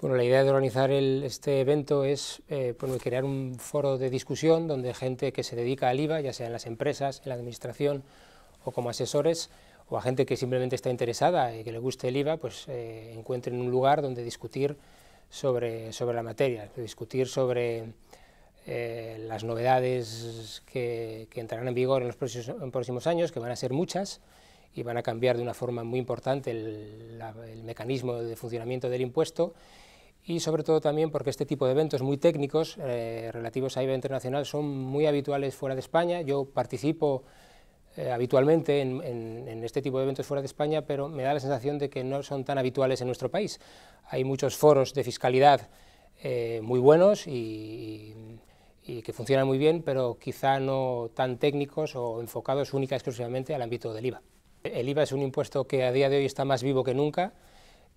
Bueno, la idea de organizar este evento es eh, crear un foro de discusión donde gente que se dedica al IVA, ya sea en las empresas, en la administración o como asesores, o a gente que simplemente está interesada y que le guste el IVA, pues eh, encuentren un lugar donde discutir sobre, sobre la materia, discutir sobre eh, las novedades que, entrarán en vigor en los próximos, años, que van a ser muchas, y van a cambiar de una forma muy importante el, mecanismo de funcionamiento del impuesto y sobre todo también porque este tipo de eventos muy técnicos eh, relativos a IVA internacional son muy habituales fuera de España. Yo participo eh, habitualmente en, este tipo de eventos fuera de España, pero me da la sensación de que no son tan habituales en nuestro país. Hay muchos foros de fiscalidad eh, muy buenos y, que funcionan muy bien, pero quizá no tan técnicos o enfocados única exclusivamente al ámbito del IVA. El IVA es un impuesto que a día de hoy está más vivo que nunca,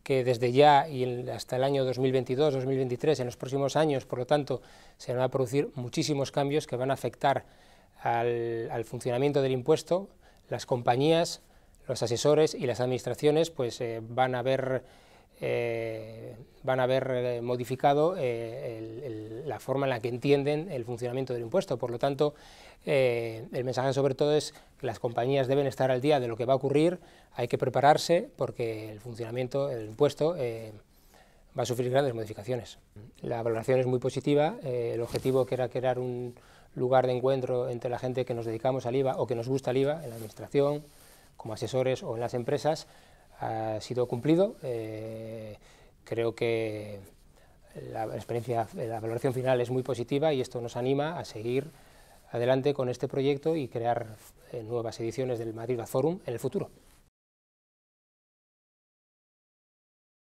que desde ya y hasta el año 2022, 2023, en los próximos años, por lo tanto, se van a producir muchísimos cambios que van a afectar al, funcionamiento del impuesto, las compañías, los asesores y las administraciones pues, eh, van a ver, eh, eh, modificado el la forma en la que entienden el funcionamiento del impuesto. Por lo tanto, eh, el mensaje sobre todo es que las compañías deben estar al día de lo que va a ocurrir, hay que prepararse porque el funcionamiento, del impuesto, eh, va a sufrir grandes modificaciones. La valoración es muy positiva, eh, el objetivo que era crear un lugar de encuentro entre la gente que nos dedicamos al IVA o que nos gusta el IVA en la administración, como asesores o en las empresas, ha sido cumplido. creo que la experiencia, la valoración final es muy positiva y esto nos anima a seguir adelante con este proyecto y crear eh, nuevas ediciones del Madrid Forum en el futuro.